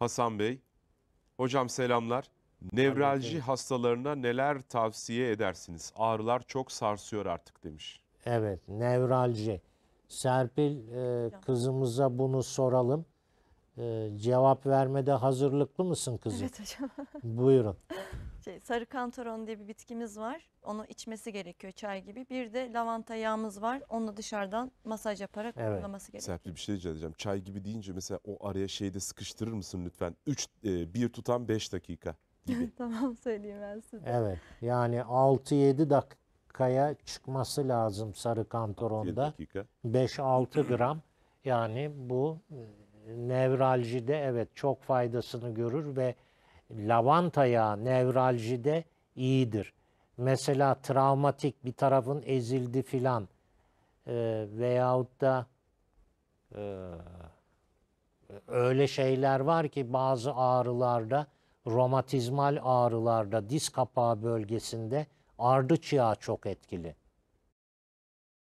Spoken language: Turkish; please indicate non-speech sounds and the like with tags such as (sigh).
Hasan Bey. Hocam selamlar. Nevralji hastalarına neler tavsiye edersiniz? Ağrılar çok sarsıyor artık demiş. Evet, nevralji. Serpil e, kızımıza bunu soralım. Ee, cevap vermede hazırlıklı mısın kızım? Evet hocam. (laughs) Buyurun. Şey, sarı kantaron diye bir bitkimiz var. Onu içmesi gerekiyor çay gibi. Bir de lavanta yağımız var. Onu dışarıdan masaj yaparak Evet. uygulaması gerekiyor. Serpil bir şey rica edeceğim. Çay gibi deyince mesela o araya şeyde sıkıştırır mısın lütfen? 3 e, bir tutam beş dakika gibi. (laughs) Tamam söyleyeyim ben size. Evet. Yani 6-7 dakikaya çıkması lazım sarı 7 kantoronda. dakika. 5-6 gram. Yani bu Nevraljide evet çok faydasını görür ve lavanta yağı nevraljide iyidir. Mesela travmatik bir tarafın ezildi filan e, veyahut da e, öyle şeyler var ki bazı ağrılarda romatizmal ağrılarda diz kapağı bölgesinde ardıç yağı çok etkili.